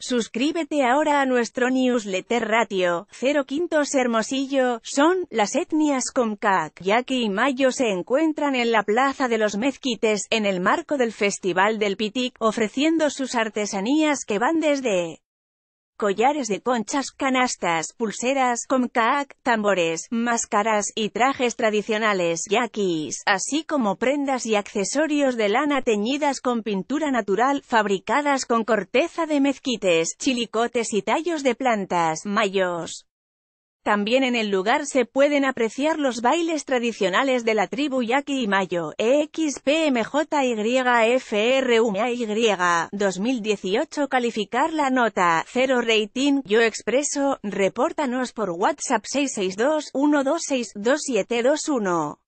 Suscríbete ahora a nuestro newsletter ratio, 0 Quintos Hermosillo, son, las etnias Comcac, Yaqui y Mayo se encuentran en la Plaza de los Mezquites, en el marco del Festival del Pitic, ofreciendo sus artesanías que van desde collares de conchas, canastas, pulseras, comcaac, tambores, máscaras y trajes tradicionales yaquis, así como prendas y accesorios de lana teñidas con pintura natural, fabricadas con corteza de mezquites, chilicotes y tallos de plantas, mayos. También en el lugar se pueden apreciar los bailes tradicionales de la tribu Yaqui y Mayo, EXPMJYFRUMAY, 2018 calificar la nota, Cero rating, yo expreso, repórtanos por WhatsApp 662 126 2721